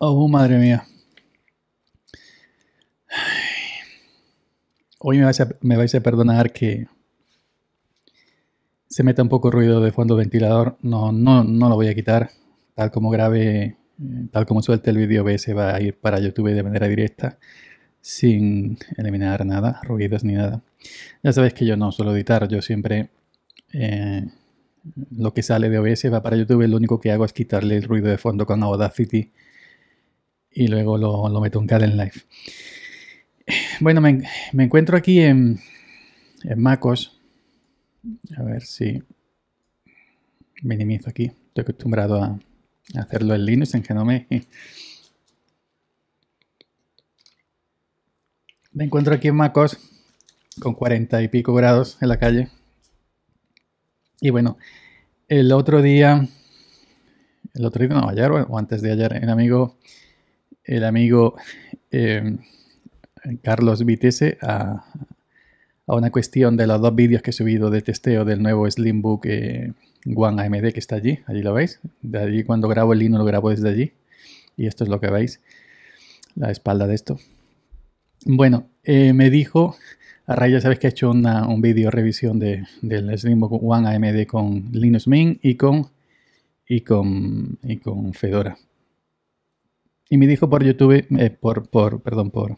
Oh, madre mía. Hoy me vais, a, perdonar que se meta un poco ruido de fondo ventilador. No, no, no lo voy a quitar. Tal como grave, eh, tal como suelte el vídeo, OBS va a ir para YouTube de manera directa sin eliminar nada, ruidos ni nada. Ya sabéis que yo no suelo editar, yo siempre eh, lo que sale de OBS va para YouTube, lo único que hago es quitarle el ruido de fondo con Audacity y luego lo, meto en Caden Live. Bueno, me, encuentro aquí en, MacOS. A ver si minimizo aquí. Estoy acostumbrado a, hacerlo en Linux, en Genome. Me encuentro aquí en MacOS con 40 y pico grados en la calle. Y bueno, el otro día, el otro día, no, ayer o antes de ayer, en amigo el amigo eh, Carlos Vitesse a, una cuestión de los dos vídeos que he subido de testeo del nuevo Slimbook book eh, One AMD que está allí, allí lo veis, de allí cuando grabo el lino lo grabo desde allí y esto es lo que veis, la espalda de esto. Bueno, eh, me dijo, a raya ya sabéis que he hecho un vídeo revisión de, del Slimbook One AMD con Linux Mint y con, y con, y con Fedora. Y me dijo por YouTube, eh, por, por, perdón, por,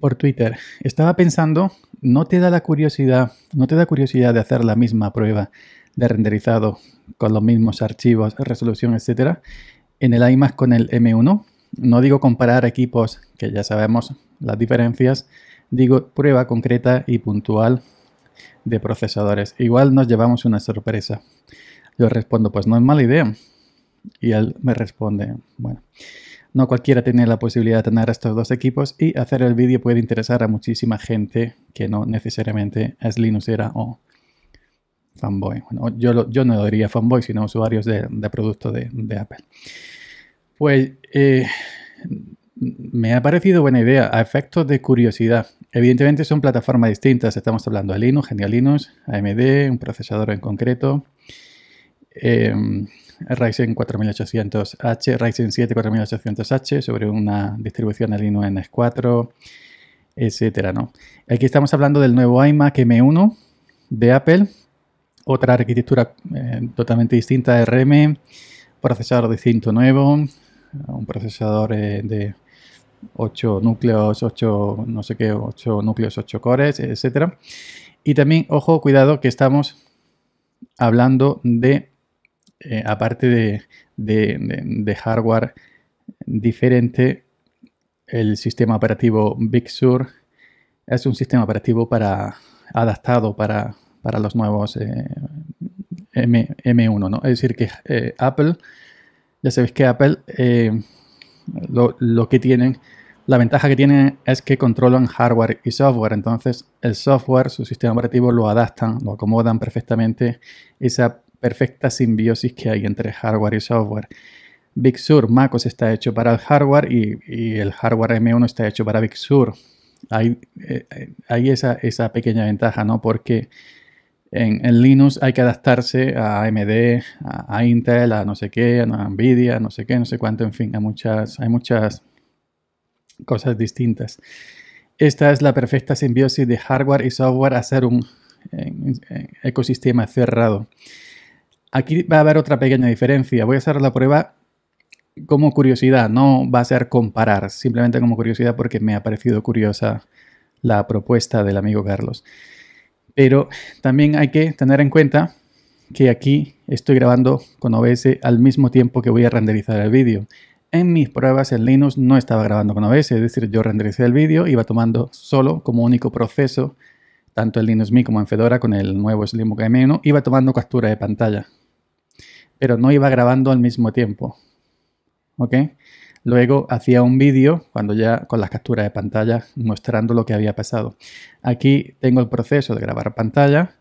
por Twitter, estaba pensando, ¿no te da la curiosidad, no te da curiosidad de hacer la misma prueba de renderizado con los mismos archivos, resolución, etcétera, en el iMac con el M1? No digo comparar equipos, que ya sabemos las diferencias, digo prueba concreta y puntual de procesadores. Igual nos llevamos una sorpresa. Yo respondo, pues no es mala idea. Y él me responde, bueno, no cualquiera tiene la posibilidad de tener estos dos equipos y hacer el vídeo puede interesar a muchísima gente que no necesariamente es Linuxera o fanboy. Bueno, yo, yo no lo diría fanboy, sino usuarios de, producto productos de, Apple. Pues eh, me ha parecido buena idea a efectos de curiosidad. Evidentemente son plataformas distintas. Estamos hablando de Linux, Genial Linux, AMD, un procesador en concreto. Em, Ryzen 4800H, Ryzen 7 4800H sobre una distribución de Linux 4, etcétera, ¿no? Aquí estamos hablando del nuevo iMac M1 de Apple, otra arquitectura eh, totalmente distinta de RM, procesador distinto nuevo, un procesador eh, de 8 núcleos, 8 no sé qué, 8 núcleos, 8 cores, etcétera. Y también, ojo, cuidado que estamos hablando de eh, aparte de, hardware diferente, el sistema operativo Big Sur es un sistema operativo para, adaptado para, los nuevos eh, M, 1 ¿no? Es decir, que eh, Apple, ya sabéis que Apple lo, que tienen la ventaja que tienen es que controlan hardware y software, entonces el software, su sistema operativo, lo adaptan, lo acomodan perfectamente esa perfecta simbiosis que hay entre hardware y software. Big Sur, MacOS está hecho para el hardware y, el hardware M1 está hecho para Big Sur. Hay, eh, eh, esa, pequeña ventaja, ¿no? Porque en, Linux hay que adaptarse a AMD, a, Intel, a no sé qué, a Nvidia, no sé qué, no sé cuánto, en fin, hay muchas, cosas distintas. Esta es la perfecta simbiosis de hardware y software hacer ser un eh, ecosistema cerrado. Aquí va a haber otra pequeña diferencia. Voy a hacer la prueba como curiosidad, no va a ser comparar, simplemente como curiosidad porque me ha parecido curiosa la propuesta del amigo Carlos. Pero también hay que tener en cuenta que aquí estoy grabando con OBS al mismo tiempo que voy a renderizar el vídeo. En mis pruebas en Linux no estaba grabando con OBS, es decir, yo rendericé el vídeo, iba tomando solo como único proceso, tanto el Linux mi como en Fedora con el nuevo Slimbook M1, iba tomando captura de pantalla pero no iba grabando al mismo tiempo. ¿Ok? Luego hacía un vídeo cuando ya con las capturas de pantalla mostrando lo que había pasado. Aquí tengo el proceso de grabar pantalla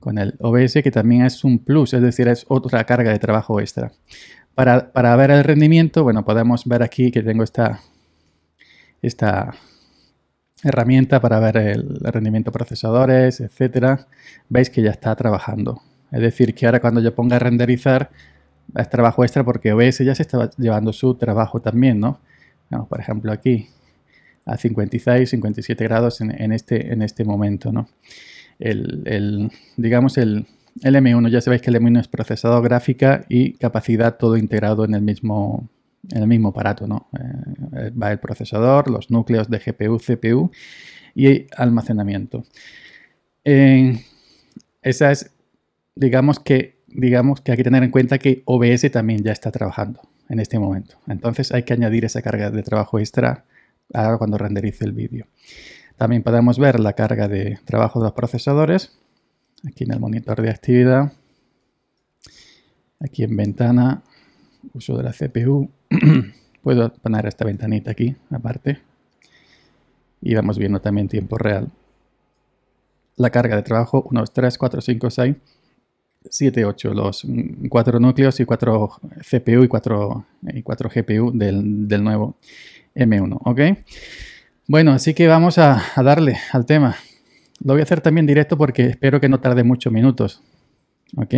con el OBS que también es un plus, es decir, es otra carga de trabajo extra. Para, ver el rendimiento, bueno, podemos ver aquí que tengo esta, esta herramienta para ver el rendimiento procesadores, etcétera. Veis que ya está trabajando. Es decir, que ahora cuando yo ponga a renderizar, es trabajo extra porque OBS ya se está llevando su trabajo también, ¿no? por ejemplo, aquí a 56, 57 grados en, este, en este momento, ¿no? El, digamos, el, M1, ya sabéis que el M1 es procesador gráfica y capacidad todo integrado en el mismo, el mismo aparato, ¿no? Eh, va el procesador, los núcleos de GPU, CPU y almacenamiento. Eh, esa es digamos que, digamos que hay que tener en cuenta que OBS también ya está trabajando en este momento. Entonces hay que añadir esa carga de trabajo extra cuando renderice el vídeo. También podemos ver la carga de trabajo de los procesadores. Aquí en el monitor de actividad. Aquí en ventana. Uso de la CPU. Puedo poner esta ventanita aquí aparte. Y vamos viendo también tiempo real. La carga de trabajo 1, 2, 3, 4, 5, 6. 7, 8, los 4 mm, núcleos y 4 CPU y 4, GPU del, nuevo M1, ¿ok? Bueno, así que vamos a, darle al tema. Lo voy a hacer también directo porque espero que no tarde muchos minutos, ¿ok?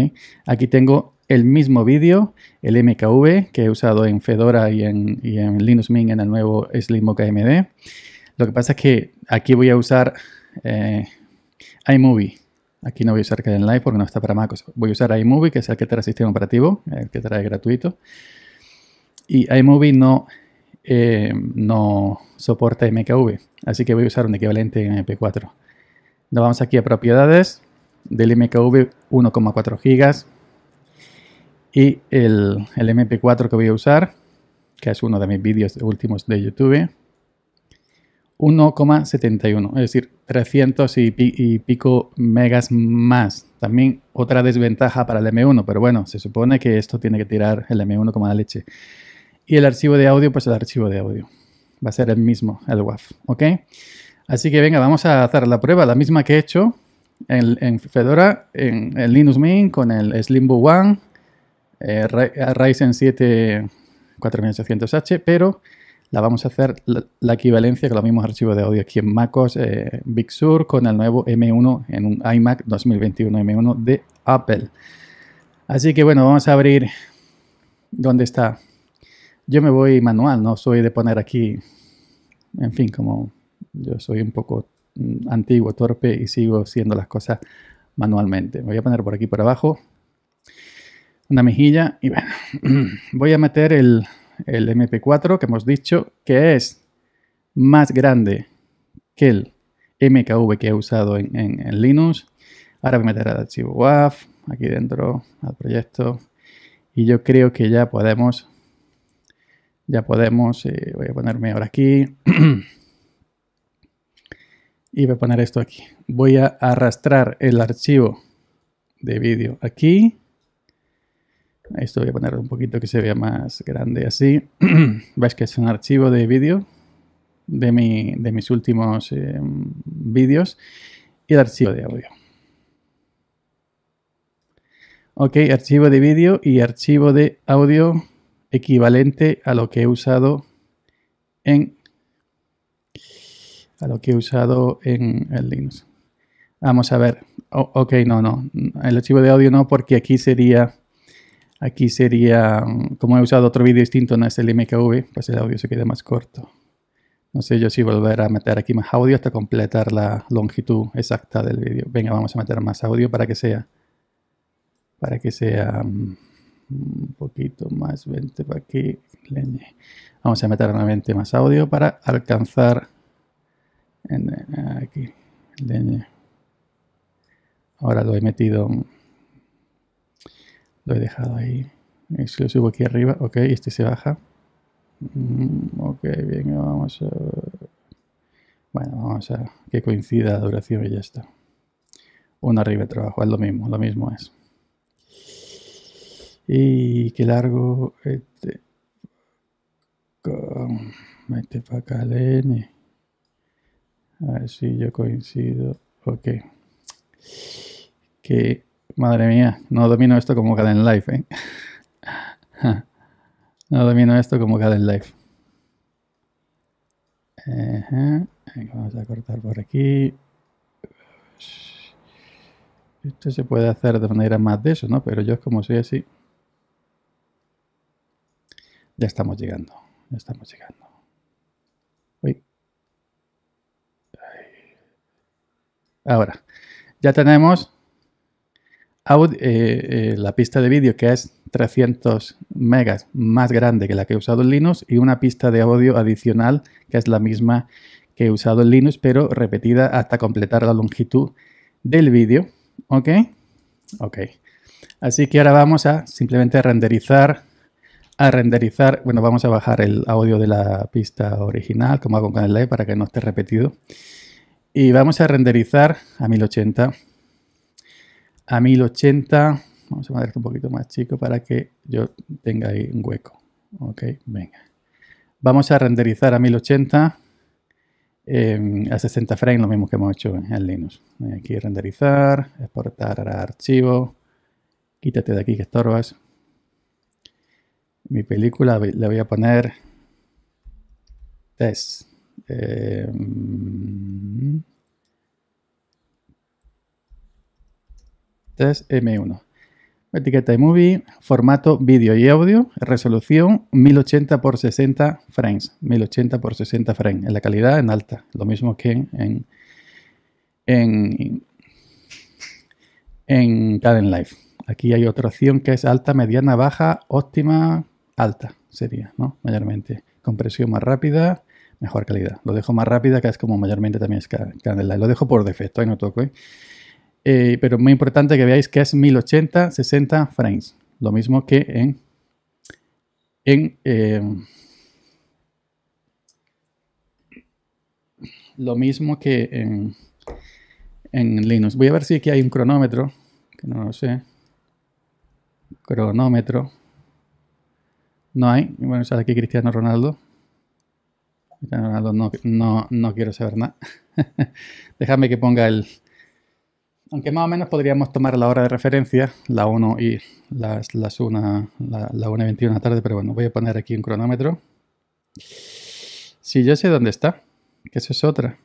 Aquí tengo el mismo vídeo, el MKV, que he usado en Fedora y en, Linux Mint en el nuevo Slim KMD. Lo que pasa es que aquí voy a usar eh, iMovie Aquí no voy a usar live porque no está para MacOS. Voy a usar iMovie, que es el que trae sistema operativo, el que trae gratuito. Y iMovie no, eh, no soporta MKV, así que voy a usar un equivalente en MP4. Nos vamos aquí a propiedades del MKV 1,4 GB y el, el MP4 que voy a usar, que es uno de mis vídeos últimos de YouTube. 1,71, es decir, 300 y, pico megas más. También otra desventaja para el M1, pero bueno, se supone que esto tiene que tirar el M1 como la leche. Y el archivo de audio, pues el archivo de audio. Va a ser el mismo, el WAF, ¿ok? Así que venga, vamos a hacer la prueba, la misma que he hecho en, Fedora, en, en, Linux Mint, con el Slimbo One, eh, Ryzen 7 4800H, pero la vamos a hacer la, equivalencia con los mismos archivos de audio aquí en MacOS eh, Big Sur con el nuevo M1 en un iMac 2021 M1 de Apple. Así que bueno, vamos a abrir dónde está. Yo me voy manual, no soy de poner aquí, en fin, como yo soy un poco mm, antiguo, torpe y sigo haciendo las cosas manualmente. voy a poner por aquí por abajo una mejilla y bueno, voy a meter el, el MP4 que hemos dicho, que es más grande que el MKV que he usado en, Linux. Ahora voy a meter al archivo WAF aquí dentro al proyecto y yo creo que ya podemos, ya podemos, eh, voy a ponerme ahora aquí y voy a poner esto aquí. Voy a arrastrar el archivo de vídeo aquí esto voy a poner un poquito que se vea más grande así. Veis que es un archivo de vídeo de, mi, de, mis últimos eh, vídeos y el archivo de audio. Ok, archivo de vídeo y archivo de audio equivalente a lo que he usado en a lo que he usado en el Linux. Vamos a ver. ok, no, no. El archivo de audio no, porque aquí sería Aquí sería, mm, como he usado otro vídeo distinto, no es el MKV, pues el audio se queda más corto. No sé yo si volver a meter aquí más audio hasta completar la longitud exacta del vídeo. Venga, vamos a meter más audio para que sea, para que sea mm, un poquito más, 20 para aquí, Vamos a meter nuevamente más audio para alcanzar aquí, Ahora lo he metido... Mm, lo he dejado ahí. Eh, si lo subo aquí arriba, ok, este se baja. Mm, ok, bien, vamos a... Bueno, vamos a que coincida la duración y ya está. Uno arriba trabajo, es lo mismo, lo mismo es. Y qué largo este... Con... Mete para acá el N. A ver si yo coincido. Ok. Que Madre mía, no domino esto como en Life, ¿eh? no domino esto como Galen Life. Vamos a cortar por aquí. Esto se puede hacer de manera más de eso, ¿no? Pero yo como soy así. Ya estamos llegando. Ya estamos llegando. Uy. Ahora. Ya tenemos eh, eh, la pista de vídeo que es 300 megas más grande que la que he usado en Linux y una pista de audio adicional que es la misma que he usado en Linux pero repetida hasta completar la longitud del vídeo. ¿Ok? Ok. Así que ahora vamos a simplemente renderizar, a renderizar, bueno, vamos a bajar el audio de la pista original, como hago con el live, para que no esté repetido. Y vamos a renderizar a 1080 a 1080. Vamos a poner un poquito más chico para que yo tenga ahí un hueco. Ok, venga. Vamos a renderizar a 1080 em, a 60 frames, lo mismo que hemos hecho en Linux. Aquí renderizar, exportar archivo. Quítate de aquí que estorbas. Mi película le voy a poner test. Em, 3 M1. Etiqueta movie formato vídeo y audio, resolución 1080x60 frames. 1080x60 frames. En la calidad en alta, lo mismo que en, en, en Caden Live. Aquí hay otra opción que es alta, mediana, baja, óptima, alta sería, ¿no? Mayormente. Compresión más rápida, mejor calidad. Lo dejo más rápida, que es como mayormente también es Caden Live. Lo dejo por defecto, ahí no toco, ¿eh? Eh, pero es muy importante que veáis que es 1080, 60 frames. Lo mismo que en, en eh, lo mismo que en, en, Linux. Voy a ver si aquí hay un cronómetro, que no lo sé. Cronómetro. No hay. Bueno, sale aquí Cristiano Ronaldo. Cristiano Ronaldo no, no, no quiero saber nada. Déjame que ponga el, aunque más o menos podríamos tomar la hora de referencia, la 1 y las, las la, la 21 de la tarde, pero bueno, voy a poner aquí un cronómetro. Si sí, yo sé dónde está, que eso es otra.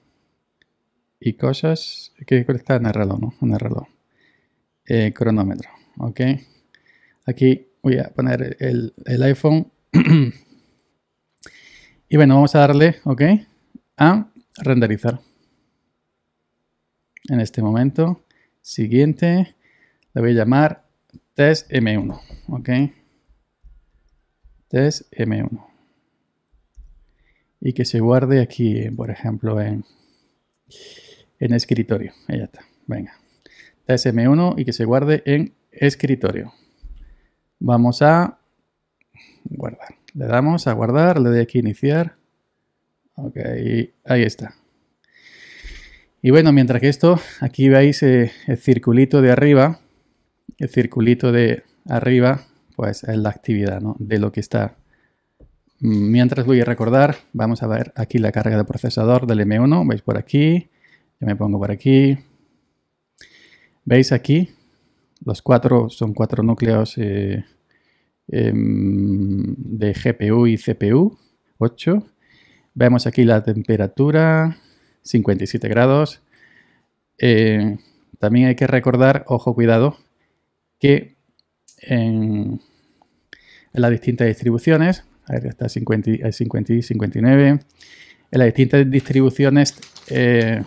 Y cosas que está en el reloj, ¿no? En el reloj. Eh, cronómetro, ¿ok? Aquí voy a poner el, el iPhone. y bueno, vamos a darle, ¿ok? A renderizar en este momento siguiente le voy a llamar test M1, ¿ok? Test M1. Y que se guarde aquí, por ejemplo, en, en escritorio. Ahí está, venga. Test M1 y que se guarde en escritorio. Vamos a guardar. Le damos a guardar, le doy aquí iniciar. Ok, ahí está. Y bueno, mientras que esto, aquí veis eh, el circulito de arriba, el circulito de arriba, pues es la actividad de lo que está. Mientras voy a recordar, vamos a ver aquí la carga de procesador del M1, veis por aquí, yo me pongo por aquí, veis aquí, los cuatro son cuatro núcleos eh, em, de GPU y CPU, 8. Vemos aquí la temperatura, 57 grados. Eh, también hay que recordar, ojo cuidado, que en, las distintas distribuciones, a ver, está 50, y 59, en las distintas distribuciones eh,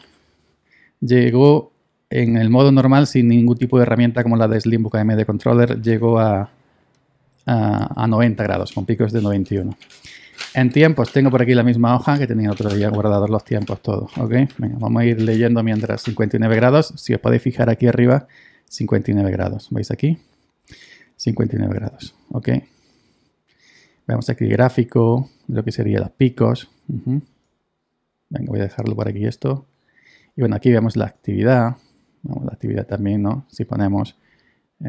llegó en el modo normal sin ningún tipo de herramienta como la de Slimbook AMD Controller, llegó a, a 90 grados, con picos de 91. En tiempos, tengo por aquí la misma hoja que tenía otro día guardados los tiempos todos, ¿ok? Venga, vamos a ir leyendo mientras 59 grados. Si os podéis fijar aquí arriba, 59 grados. ¿Veis aquí? 59 grados, ¿ok? Vemos aquí el gráfico, lo que sería los picos. Venga, voy a dejarlo por aquí esto. Y bueno, aquí vemos la actividad. Vamos, la actividad también, ¿no? Si ponemos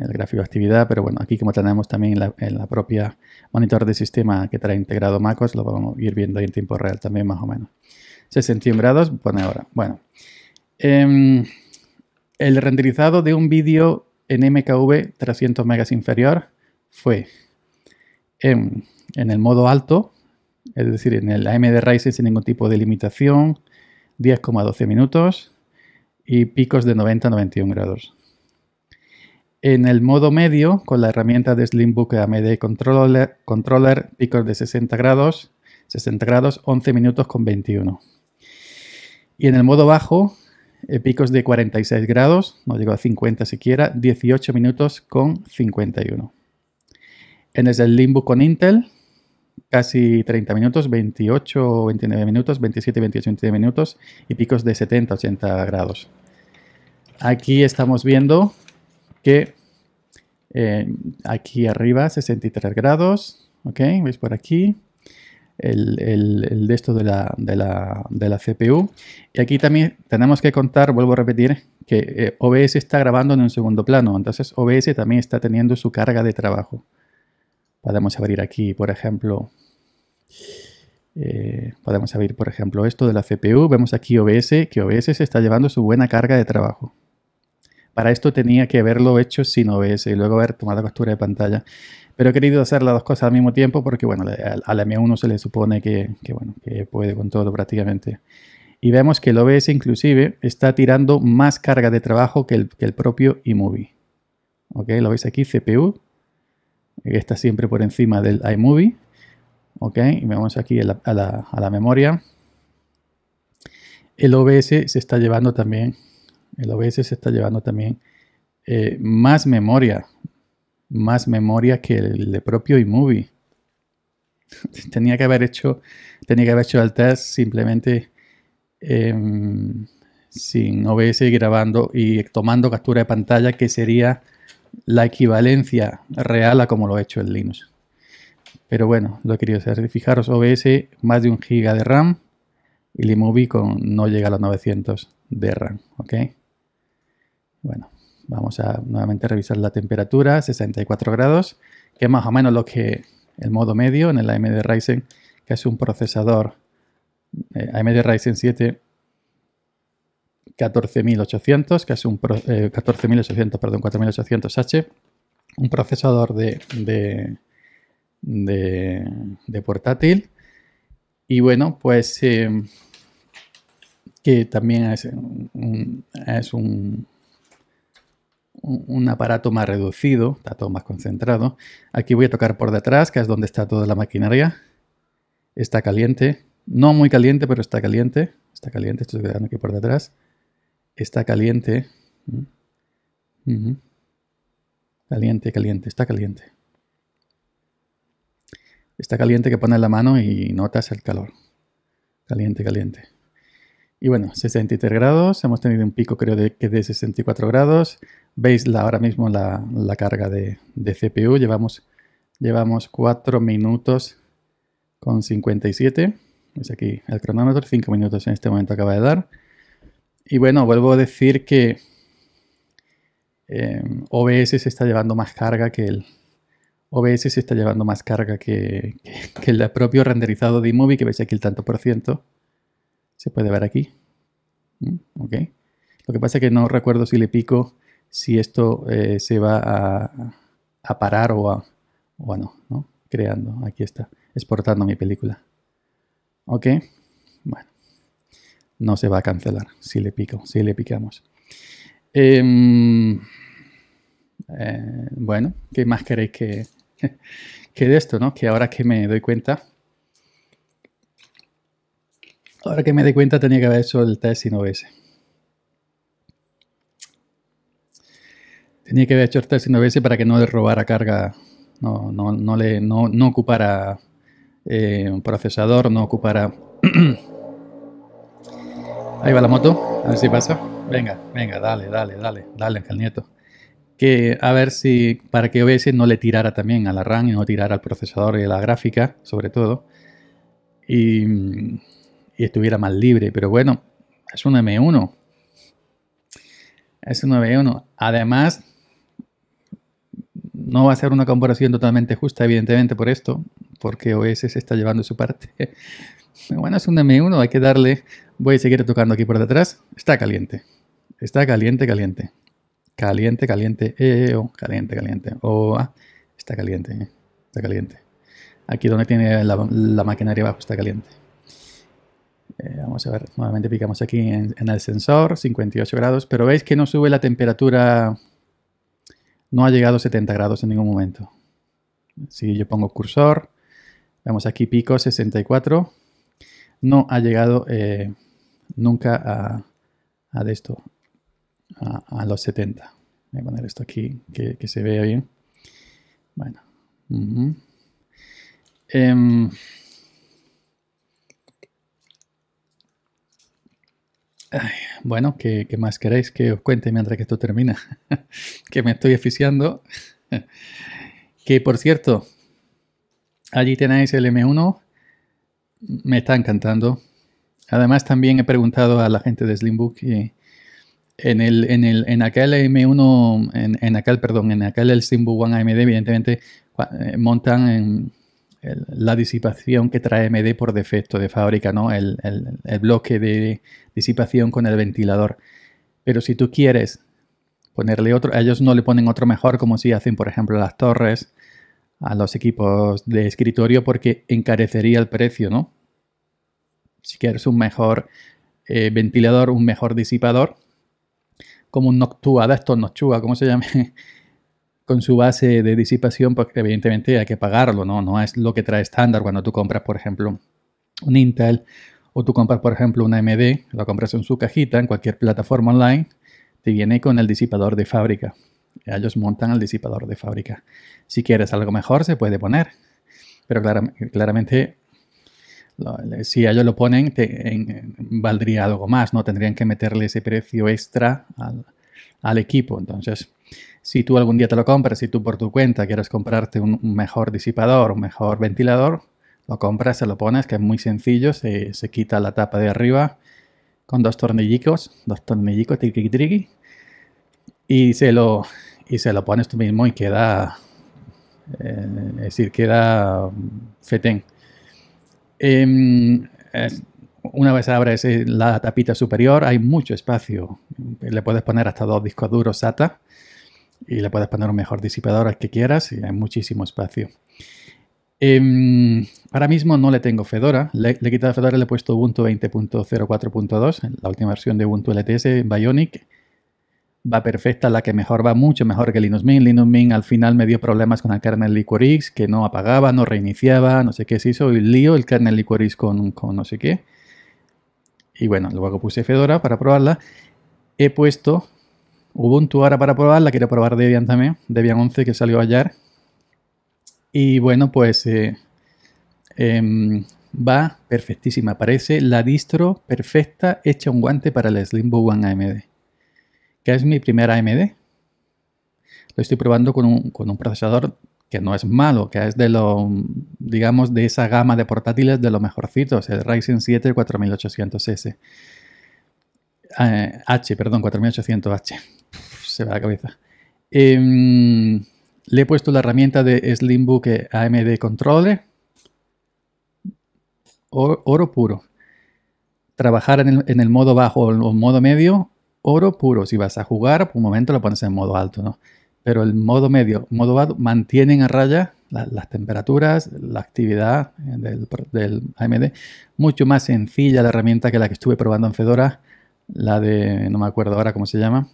el gráfico de actividad, pero bueno, aquí como tenemos también en la propia monitor de sistema que trae integrado MacOS, lo vamos a ir viendo en tiempo real también más o menos. 61 grados, pone ahora. Bueno, em, el renderizado de un vídeo en MKV 300 megas inferior fue en, en el modo alto, es decir, en el AMD Ryzen sin ningún tipo de limitación, 10,12 minutos y picos de 90-91 grados. En el modo medio, con la herramienta de Slimbook AMD Controller, controller picos de 60 grados, 60 grados, 11 minutos con 21. Y en el modo bajo, eh, picos de 46 grados, no llegó a 50 siquiera, 18 minutos con 51. En el Slimbook con Intel, casi 30 minutos, 28 29 minutos, 27, 28, 29 minutos y picos de 70, 80 grados. Aquí estamos viendo que eh, aquí arriba 63 grados, ¿ok? ¿Veis por aquí? El, de esto de la, CPU. Y aquí también tenemos que contar, vuelvo a repetir, que eh, OBS está grabando en un segundo plano, entonces OBS también está teniendo su carga de trabajo. Podemos abrir aquí, por ejemplo, eh, podemos abrir, por ejemplo, esto de la CPU. Vemos aquí OBS, que OBS está llevando su buena carga de trabajo. Para esto tenía que haberlo hecho sin OBS y luego haber tomado captura de pantalla. Pero he querido hacer las dos cosas al mismo tiempo porque, bueno, a la M1 se le supone que, bueno, que puede con todo prácticamente. Y vemos que el OBS inclusive está tirando más carga de trabajo que el, propio iMovie. ¿Ok? Lo veis aquí, CPU. está siempre por encima del iMovie. ¿Ok? Y vemos aquí a la memoria. El OBS se está llevando también el OBS se está llevando también eh, más memoria, más memoria que el, de propio iMovie. tenía que haber hecho, tenía que haber hecho el test simplemente em, sin OBS grabando y tomando captura de pantalla, que sería la equivalencia real a como lo ha hecho el Linux. Pero bueno, lo he querido hacer. Fijaros, OBS más de un giga de RAM y el iMovie con no llega a los 900 de RAM, ¿ok? Bueno, vamos a nuevamente revisar la temperatura, 64 grados, que es más o menos lo que el modo medio en el AMD Ryzen, que es un procesador eh, AMD Ryzen 7 14800, que es un 14800, eh, perdón, 4800H, un procesador de, de, de, portátil. Y bueno, pues eh, que también es es un un aparato más reducido, está todo más concentrado. Aquí voy a tocar por detrás, que es donde está toda la maquinaria. Está caliente, no muy caliente, pero está caliente. Está caliente, estoy quedando aquí por detrás. Está caliente. Mm. Caliente, caliente, está caliente. Está caliente que pones la mano y notas el calor. Caliente, caliente. Y bueno, 63 grados, hemos tenido un pico creo de, que de 64 grados. Veis ahora mismo la, carga de, CPU. Llevamos, llevamos 4 minutos con 57. Es aquí el cronómetro, 5 minutos en este momento acaba de dar. Y bueno, vuelvo a decir que eh, OBS se está llevando más carga que el... OBS está llevando más carga que, que, el propio renderizado de iMovie, que veis aquí el tanto por ciento. Se puede ver aquí. ¿Mm? Lo que pasa es que no recuerdo si le pico si esto eh, se va a, parar o a, no, no, creando. Aquí está, exportando mi película. ¿Ok? Bueno, no se va a cancelar si le pico, si le picamos. Em, eh, bueno, ¿qué más queréis que, que de esto, no? Que ahora que me doy cuenta, ahora que me doy cuenta tenía que haber hecho el test y no Tenía que haber hecho una veces para que no le robara carga, no, no, no, le, no, ocupara eh, un procesador, no ocupara... Ahí va la moto, a ver si pasa. Venga, venga, dale, dale, dale, dale, al Nieto. Que a ver si para que OBS no le tirara también a la RAM y no tirara al procesador y a la gráfica, sobre todo. Y, y estuviera más libre, pero bueno, es un M1. Es un M1. Además, no va a ser una comparación totalmente justa, evidentemente, por esto, porque OS se está llevando su parte. Bueno, es un M1, hay que darle. Voy a seguir tocando aquí por detrás. Está caliente. Está caliente, caliente. Caliente, caliente. Eh, eh, oh, caliente, caliente. Oh, ah, está caliente. Eh. Está caliente. Aquí donde tiene la, maquinaria abajo está caliente. vamos a ver, nuevamente picamos aquí en, en el sensor, 58 grados. Pero veis que no sube la temperatura no ha llegado a 70 grados en ningún momento. Si yo pongo cursor, vemos aquí pico 64, no ha llegado eh, nunca a, a, esto, a, los 70. Voy a poner esto aquí, que, se vea bien. Bueno. bueno, ¿qué, más queréis que os cuente mientras que esto termina? que me estoy asfixiando. que por cierto, allí tenéis el M1. Me está encantando. Además, también he preguntado a la gente de Slimbook y en el, en el, en aquel M1, en, aquel, perdón, en aquel el Slimbook One AMD, evidentemente eh, montan en la disipación que trae MD por defecto de fábrica, ¿no? El, bloque de disipación con el ventilador. Pero si tú quieres ponerle otro, ellos no le ponen otro mejor como si hacen, por ejemplo, las torres a los equipos de escritorio porque encarecería el precio, ¿no? Si quieres un mejor eh, ventilador, un mejor disipador, como un Noctua, de estos Noctua, ¿cómo se llama? su base de disipación, porque evidentemente hay que pagarlo, ¿no? No es lo que trae estándar cuando tú compras, por ejemplo, un Intel o tú compras, por ejemplo, una AMD, lo compras en su cajita, en cualquier plataforma online, te viene con el disipador de fábrica. Ellos montan el disipador de fábrica. Si quieres algo mejor, se puede poner. Pero claramente, si ellos lo ponen, te, valdría algo más, ¿no? Tendrían que meterle ese precio extra al, al equipo. Entonces, si tú algún día te lo compras, si tú por tu cuenta quieres comprarte un, mejor disipador, un mejor ventilador, lo compras, se lo pones, que es muy sencillo, se, se quita la tapa de arriba con dos tornillicos, dos tornillicos, triqui y se lo, y se lo pones tú mismo y queda, eh, es decir, queda fetén. Em, una vez abres eh, la tapita superior, hay mucho espacio. Le puedes poner hasta dos discos duros SATA y le puedes poner un mejor disipador al que quieras y hay muchísimo espacio. Em, ahora mismo no le tengo Fedora, le, he quitado Fedora le he puesto Ubuntu 20.04.2, la última versión de Ubuntu LTS, Bionic. Va perfecta, la que mejor va, mucho mejor que Linux Mint. Linux Mint al final me dio problemas con el kernel Liquorix, que no apagaba, no reiniciaba, no sé qué se hizo, y lío el kernel Liquorix con, con no sé qué. Y bueno, luego puse Fedora para probarla. He puesto Ubuntu ahora para probar, la quiero probar Debian también, Debian 11 que salió ayer. Y bueno, pues eh, em, va perfectísima, parece la distro perfecta hecha un guante para el Slimbo One AMD, que es mi primera AMD. Lo estoy probando con un, procesador que no es malo, que es de lo, digamos, de esa gama de portátiles de los mejorcitos, el Ryzen 7 4800S. Eh, H, perdón, 4800H se va la cabeza. Em, le he puesto la herramienta de Slimbook AMD Controller. Oro, oro puro. Trabajar en el, modo bajo o modo medio, oro puro. Si vas a jugar, por un momento lo pones en modo alto, ¿no? Pero el modo medio, modo bajo, mantienen a raya las temperaturas, la actividad del, del AMD. Mucho más sencilla la herramienta que la que estuve probando en Fedora, la de, no me acuerdo ahora cómo se llama,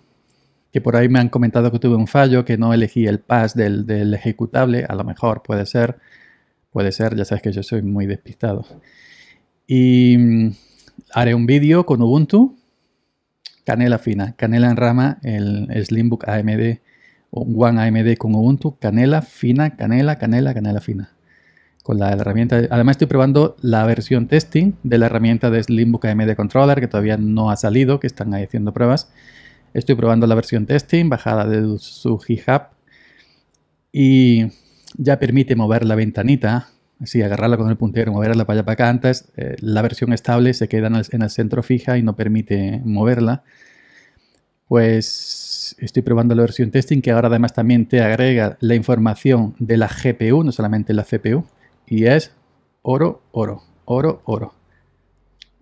que por ahí me han comentado que tuve un fallo, que no elegí el pass del, ejecutable, a lo mejor puede ser, puede ser, ya sabes que yo soy muy despistado. Y mm, haré un vídeo con Ubuntu, canela fina, canela en rama, el, Slimbook AMD, One AMD con Ubuntu, canela fina, canela, canela, canela fina. Con la herramienta, además estoy probando la versión testing de la herramienta de Slimbook AMD Controller, que todavía no ha salido, que están ahí haciendo pruebas. Estoy probando la versión testing, bajada de su GitHub. Y ya permite mover la ventanita, así agarrarla con el puntero, moverla para allá para acá. Antes eh, la versión estable se queda en el, centro fija y no permite moverla. Pues estoy probando la versión testing que ahora además también te agrega la información de la GPU, no solamente la CPU, y es oro, oro, oro, oro.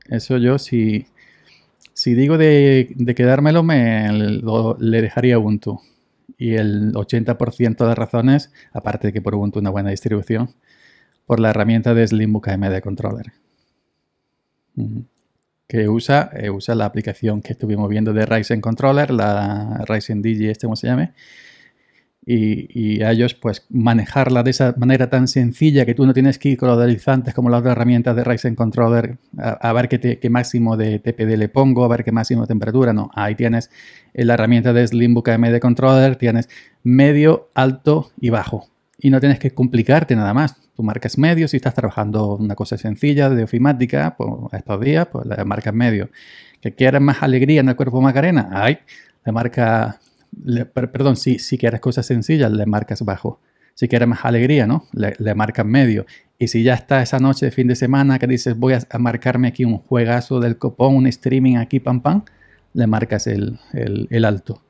Eso yo sí... Si digo de, quedármelo, me, le dejaría Ubuntu. Y el 80% de razones, aparte de que por Ubuntu una buena distribución, por la herramienta de Slimbook AMD Controller. Que usa, eh, usa la aplicación que estuvimos viendo de Ryzen Controller, la Ryzen DJ, este como se llame, y, a ellos pues manejarla de esa manera tan sencilla que tú no tienes que ir con los deslizantes como las otras herramientas de Ryzen Controller a, ver qué, máximo de TPD le pongo, a ver qué máximo de temperatura, no, ahí tienes la herramienta de Slimbook AMD Controller, tienes medio, alto y bajo y no tienes que complicarte nada más. Tú marcas medio, si estás trabajando una cosa sencilla de ofimática, pues estos días, pues la marcas medio. Que quieras más alegría en el cuerpo Macarena, Ahí, la marca perdón, si, si quieres cosas sencillas, le marcas bajo. Si quieres más alegría, ¿no? Le, marcas medio. Y si ya está esa noche de fin de semana que dices, voy a, marcarme aquí un juegazo del copón, un streaming aquí, pam, pam, le marcas el alto.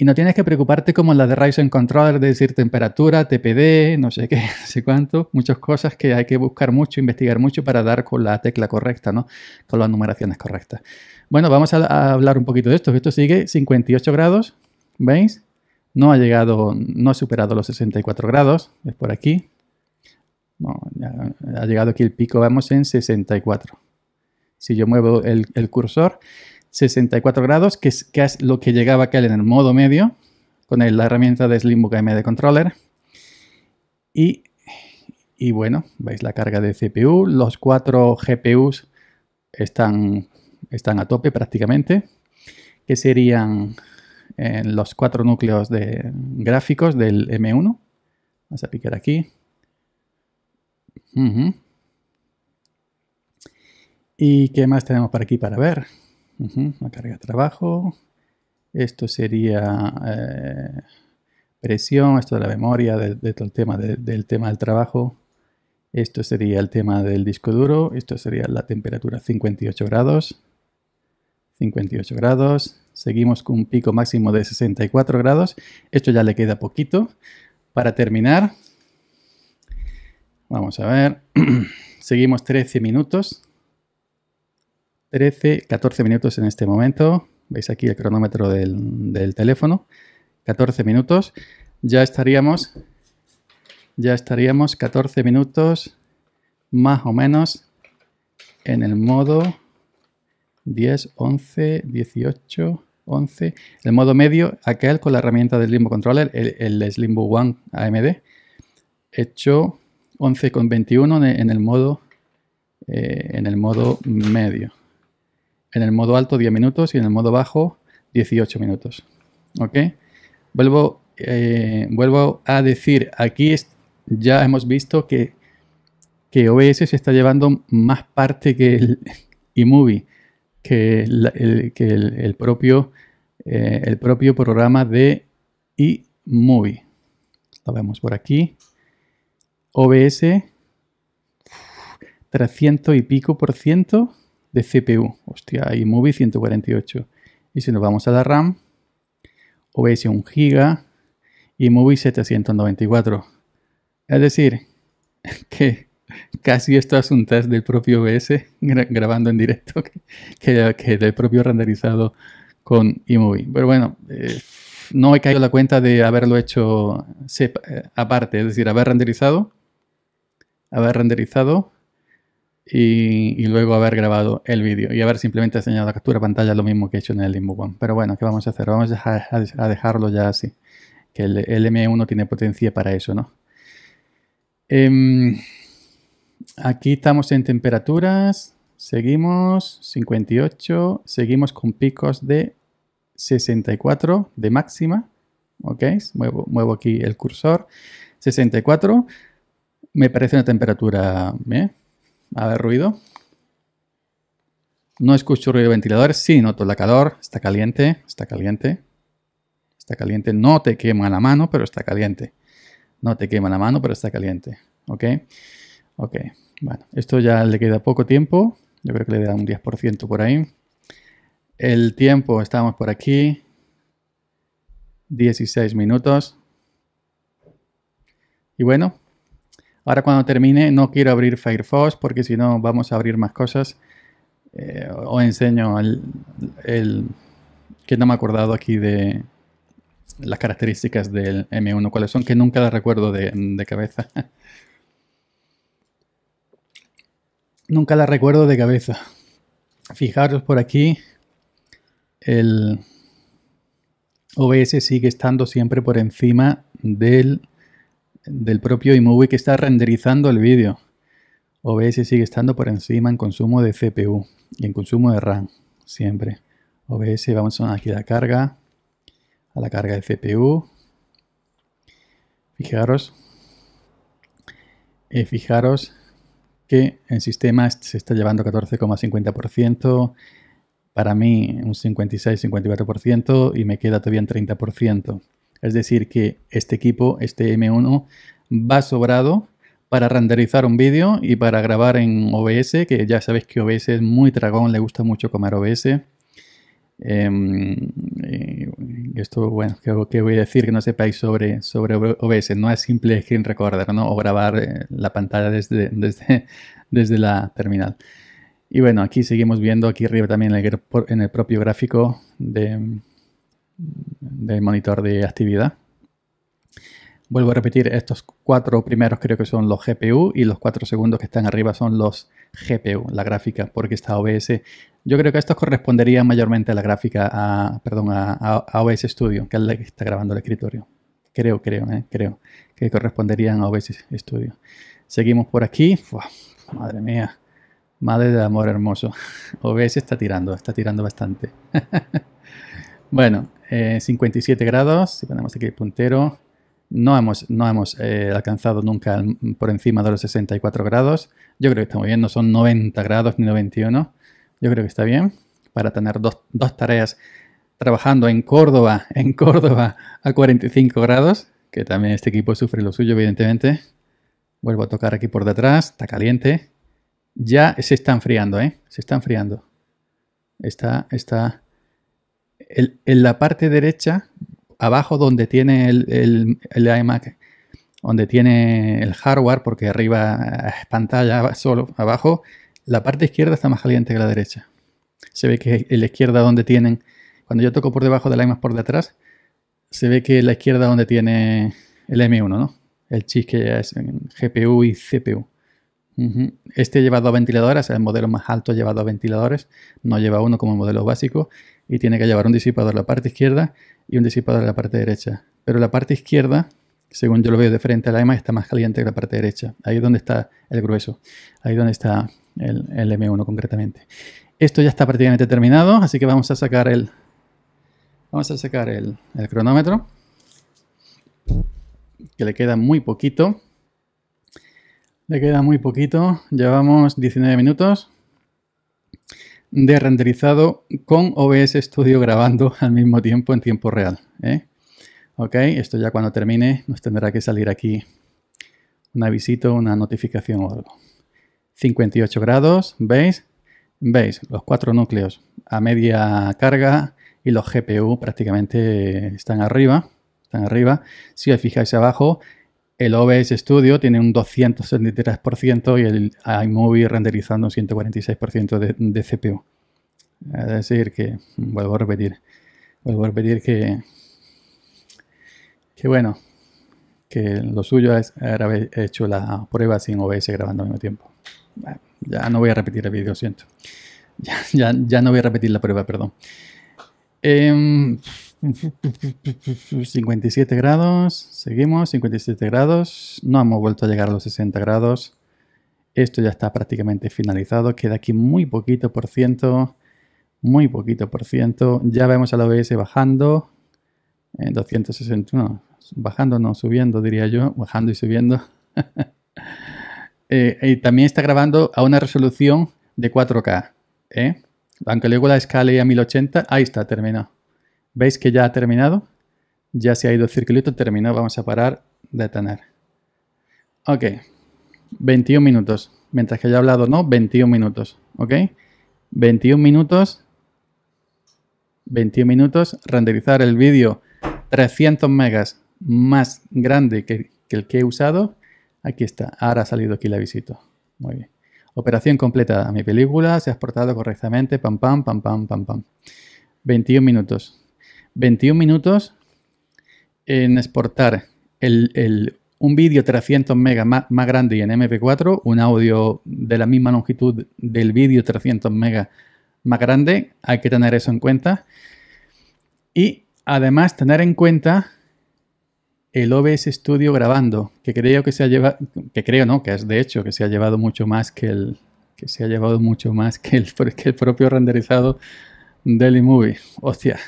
Y no tienes que preocuparte como la de Ryzen Controller, de decir temperatura, TPD, no sé qué, no sé cuánto, muchas cosas que hay que buscar mucho, investigar mucho para dar con la tecla correcta, ¿no? Con las numeraciones correctas. Bueno, vamos a, hablar un poquito de esto. Esto sigue 58 grados, ¿veis? No ha llegado, no ha superado los 64 grados, es por aquí. ha llegado aquí el pico, vamos en 64. Si yo muevo el, el cursor, 64 grados, que es, es lo que llegaba caer en el modo medio, con la herramienta de Slimbook AMD Controller. Y, y bueno, veis la carga de CPU, los cuatro GPUs están, están a tope prácticamente, que serían eh, los cuatro núcleos de gráficos del M1. Vamos a picar aquí. ¿Y qué más tenemos por aquí para ver? la carga de trabajo. Esto sería eh, presión, esto de la memoria, del, tema, del tema del trabajo. Esto sería el tema del disco duro. Esto sería la temperatura 58 grados. 58 grados. Seguimos con un pico máximo de 64 grados. Esto ya le queda poquito. Para terminar, vamos a ver. Seguimos 13 minutos. 13, 14 minutos en este momento. Veis aquí el cronómetro del, del teléfono. 14 minutos. Ya estaríamos, ya estaríamos 14 minutos más o menos en el modo 10, 11, 18, 11. El modo medio, aquel con la herramienta del Limbo Controller, el, Slimbo One AMD, hecho 11,21 en el modo, eh, en el modo medio. En el modo alto 10 minutos y en el modo bajo 18 minutos. ¿Ok? Vuelvo, eh, vuelvo a decir, aquí ya hemos visto que, que OBS se está llevando más parte que el iMovie, que, el, que el, propio, eh, el propio programa de iMovie. Lo vemos por aquí. OBS, 300 y pico por ciento de CPU. Hostia, iMovie 148. Y si nos vamos a la RAM, OBS 1 GB, iMovie 794. Es decir, que casi esto es un test del propio OBS grabando en directo que, del propio renderizado con iMovie. Pero bueno, eh, no he caído la cuenta de haberlo hecho eh, aparte, es decir, haber renderizado, haber renderizado y, luego haber grabado el vídeo y haber simplemente enseñado la captura pantalla, lo mismo que he hecho en el Limbo One. Pero bueno, ¿qué vamos a hacer? Vamos a, dejarlo ya así, que el, M1 tiene potencia para eso, ¿no? Em, aquí estamos en temperaturas, seguimos 58, seguimos con picos de 64 de máxima, ¿ok? Muevo, muevo aquí el cursor, 64, me parece una temperatura ¿eh? A ver, ruido. No escucho ruido de ventilador. Sí, noto la calor. Está caliente, está caliente. Está caliente. No te quema la mano, pero está caliente. No te quema la mano, pero está caliente. ¿Ok? Ok. Bueno, esto ya le queda poco tiempo. Yo creo que le da un 10% por ahí. El tiempo, estamos por aquí. 16 minutos. Y bueno, Ahora cuando termine no quiero abrir Firefox porque si no vamos a abrir más cosas. Eh, os enseño el, que no me he acordado aquí de las características del M1, cuáles son, que nunca las recuerdo de, de cabeza. nunca las recuerdo de cabeza. Fijaros por aquí, el OBS sigue estando siempre por encima del del propio iMovie que está renderizando el vídeo. OBS sigue estando por encima en consumo de CPU y en consumo de RAM, siempre. OBS, vamos aquí a la carga, a la carga de CPU. Fijaros, eh, fijaros que el sistema se está llevando 14,50%, para mí un 56-54% y me queda todavía un 30%. Es decir, que este equipo, este M1, va sobrado para renderizar un vídeo y para grabar en OBS, que ya sabéis que OBS es muy dragón, le gusta mucho comer OBS. Em, esto, bueno, ¿qué, voy a decir que no sepáis sobre, sobre OBS? No es simple screen recorder, ¿no? O grabar eh, la pantalla desde, desde, la terminal. Y bueno, aquí seguimos viendo aquí arriba también en el propio gráfico de, de monitor de actividad. Vuelvo a repetir, estos cuatro primeros creo que son los GPU y los cuatro segundos que están arriba son los GPU, la gráfica, porque está OBS. Yo creo que estos corresponderían mayormente a la gráfica, a, perdón, a, OBS Studio, que es la que está grabando el escritorio. Creo, creo, eh, creo que corresponderían a OBS Studio. Seguimos por aquí. madre mía, madre de amor hermoso. OBS está tirando, está tirando bastante. bueno, 57 eh, grados, si ponemos aquí el puntero, no hemos, no hemos eh, alcanzado nunca mm, por encima de los 64 grados. Yo creo que estamos viendo, bien, no son 90 grados ni 91. Yo creo que está bien para tener dos, tareas trabajando en Córdoba, en Córdoba a 45 grados, que también este equipo sufre lo suyo, evidentemente. Vuelvo a tocar aquí por detrás, está caliente. Ya se está enfriando, ¿eh? Se está enfriando. Está, está en la parte derecha, abajo donde tiene el, iMac, donde tiene el hardware, porque arriba es pantalla solo, abajo, la parte izquierda está más caliente que la derecha. Se ve que la izquierda donde tienen, cuando yo toco por debajo del iMac por detrás, se ve que la izquierda donde tiene el M1, ¿no? El chip que ya es GPU y CPU. Este lleva dos ventiladores, el modelo más alto lleva dos ventiladores, no lleva uno como modelo básico y tiene que llevar un disipador a la parte izquierda y un disipador a la parte derecha. Pero la parte izquierda, según yo lo veo de frente al ema, está más caliente que la parte derecha. Ahí es donde está el grueso, ahí es donde está el, M1 concretamente. Esto ya está prácticamente terminado, así que vamos a sacar el, vamos a sacar el, el cronómetro, que le queda muy poquito. Le queda muy poquito, llevamos 19 minutos, de renderizado con OBS Studio grabando al mismo tiempo en tiempo real. ¿eh? esto ya cuando termine nos tendrá que salir aquí una visita, una notificación o algo. 58 grados, ¿veis? ¿Veis? Los cuatro núcleos a media carga y los GPU prácticamente están arriba. Están arriba. Si os fijáis abajo, el OBS Studio tiene un 273% y el iMovie renderizando un 146% de, de, CPU. Es decir, que vuelvo a repetir, vuelvo a repetir que, que bueno, que lo suyo es haber hecho la prueba sin OBS grabando al mismo tiempo. ya no voy a repetir el vídeo, siento. Ya, ya, no voy a repetir la prueba, perdón. Em, 57 grados, seguimos, 57 grados, no hemos vuelto a llegar a los 60 grados, esto ya está prácticamente finalizado, queda aquí muy poquito por ciento, muy poquito por ciento, ya vemos a la OBS bajando, eh, en 261, bajando no, subiendo diría yo, bajando y subiendo, eh, y también está grabando a una resolución de 4K, ¿eh? aunque luego la escale a 1080, ahí está, terminado. Veis que ya ha terminado. Ya se ha ido el circulito, terminó. Vamos a parar de tener. Ok. 21 minutos. Mientras que haya hablado, ¿no? 21 minutos. ¿Ok? 21 minutos. 21 minutos. Renderizar el vídeo 300 megas más grande que, el que he usado. Aquí está. Ahora ha salido aquí la visita. Muy bien. Operación completa. Mi película se ha exportado correctamente. Pam, pam, pam, pam, pam, pam. 21 minutos. 21 minutos en exportar un vídeo 300 mega más, grande y en MP4, un audio de la misma longitud del vídeo 300 mega más grande, hay que tener eso en cuenta. Y además tener en cuenta el OBS Studio grabando, que creo que se ha llevado, que creo no, que es de hecho que se ha llevado mucho más que el, que se ha llevado mucho más que el, que el propio renderizado del iMovie. Hostia,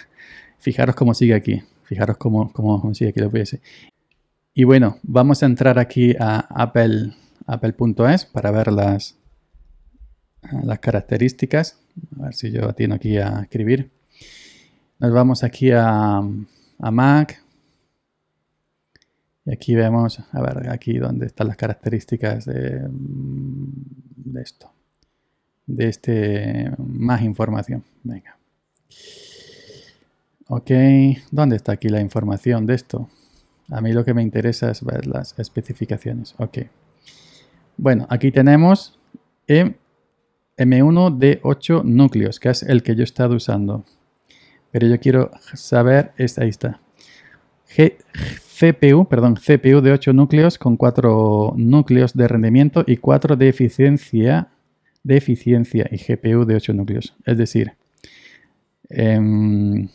Fijaros cómo sigue aquí. Fijaros cómo, cómo sigue aquí. Lo pudiese. Y bueno, vamos a entrar aquí a Apple, apple.es para ver eh, las, características. A ver si yo atino aquí a escribir. Nos vamos aquí a, Mac. Y aquí vemos, a ver, aquí donde están las características de, de esto. De este, más información. Venga. Ok, ¿dónde está aquí la información de esto? A mí lo que me interesa es ver las especificaciones. Ok. Bueno, aquí tenemos eh, M1 de 8 núcleos, que es el que yo he estado usando. Pero yo quiero saber, ahí está. CPU, perdón, CPU de 8 núcleos con 4 núcleos de rendimiento y 4 de eficiencia, de eficiencia y GPU de 8 núcleos. Es decir, em,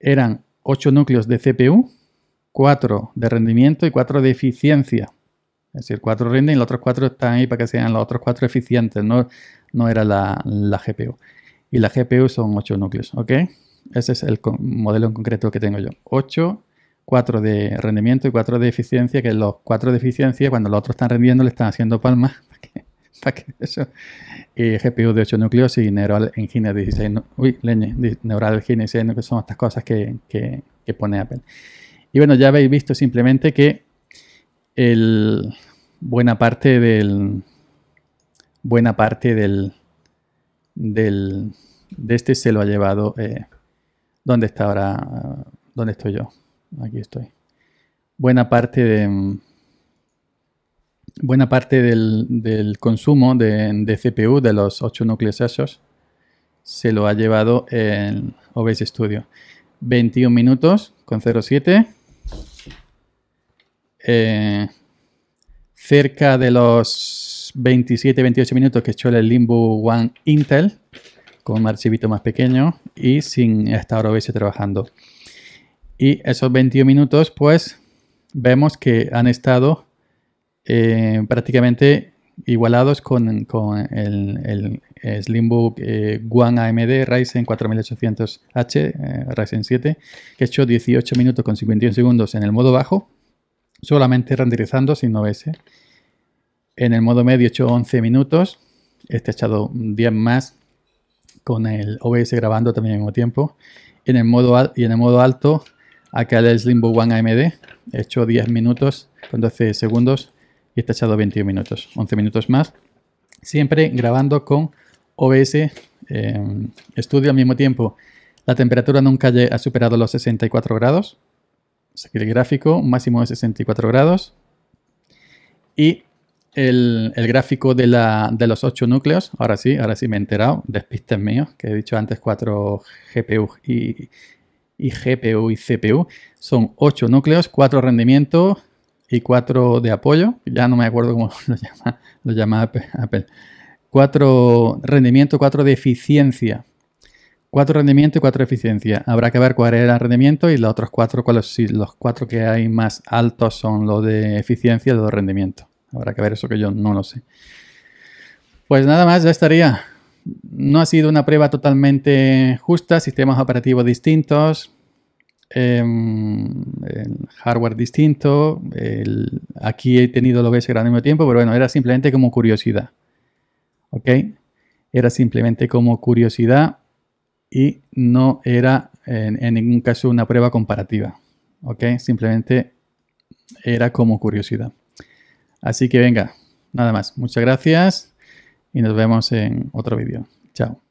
eran 8 núcleos de CPU, 4 de rendimiento y 4 de eficiencia. Es decir, 4 rinden y los otros 4 están ahí para que sean los otros 4 eficientes, no, no era la, la GPU. Y la GPU son 8 núcleos, ¿ok? Ese es el modelo en concreto que tengo yo. 8, 4 de rendimiento y 4 de eficiencia, que los 4 de eficiencia, cuando los otros están rendiendo, le están haciendo palmas GPU de 8 núcleos y neural engine 16, uy, leñe, neural engine 16 que son estas cosas que, pone Apple. Y bueno, ya habéis visto simplemente que el, buena parte del, buena parte del, del, de este se lo ha llevado, eh, ¿dónde está ahora? ¿Dónde estoy yo? Aquí estoy. Buena parte de buena parte del, consumo de, CPU de los 8 núcleos esos se lo ha llevado en OBS Studio. 21 minutos con 0.7. Eh, cerca de los 27-28 minutos que echó el Limbo One Intel con un archivito más pequeño y sin estar OBS trabajando. Y esos 21 minutos pues vemos que han estado eh, prácticamente igualados con, el, el, Slimbook eh, One AMD Ryzen 4800H, eh, Ryzen 7, que he hecho 18 minutos con 51 segundos en el modo bajo, solamente renderizando sin OBS. En el modo medio he hecho 11 minutos, este he echado 10 más con el OBS grabando también al mismo tiempo. En el modo y en el modo alto, acá el Slimbook One AMD, he hecho 10 minutos con 12 segundos y está echado 21 minutos, 11 minutos más. Siempre grabando con OBS eh, Studio al mismo tiempo. La temperatura nunca ha superado los 64 grados. Aquí el gráfico, máximo de 64 grados. Y el, gráfico de, los 8 núcleos, ahora sí, ahora sí me he enterado, despistes míos, que he dicho antes 4 GPU y, y GPU y CPU, son 8 núcleos, 4 rendimientos, y cuatro de apoyo, ya no me acuerdo cómo lo llama, lo Apple. Cuatro rendimiento, cuatro de eficiencia. Cuatro rendimiento y cuatro eficiencia. Habrá que ver cuál era el rendimiento y los otros cuatro, cuáles los cuatro que hay más altos son los de eficiencia y los de rendimiento. Habrá que ver eso que yo no lo sé. Pues nada más, ya estaría. No ha sido una prueba totalmente justa, sistemas operativos distintos, Em, el hardware distinto. aquí he tenido lo que se el al mismo tiempo, pero bueno, era simplemente como curiosidad. ¿Ok? Era simplemente como curiosidad y no era en ningún caso una prueba comparativa. ¿Ok? Simplemente era como curiosidad. Así que venga, nada más. Muchas gracias y nos vemos en otro vídeo. Chao.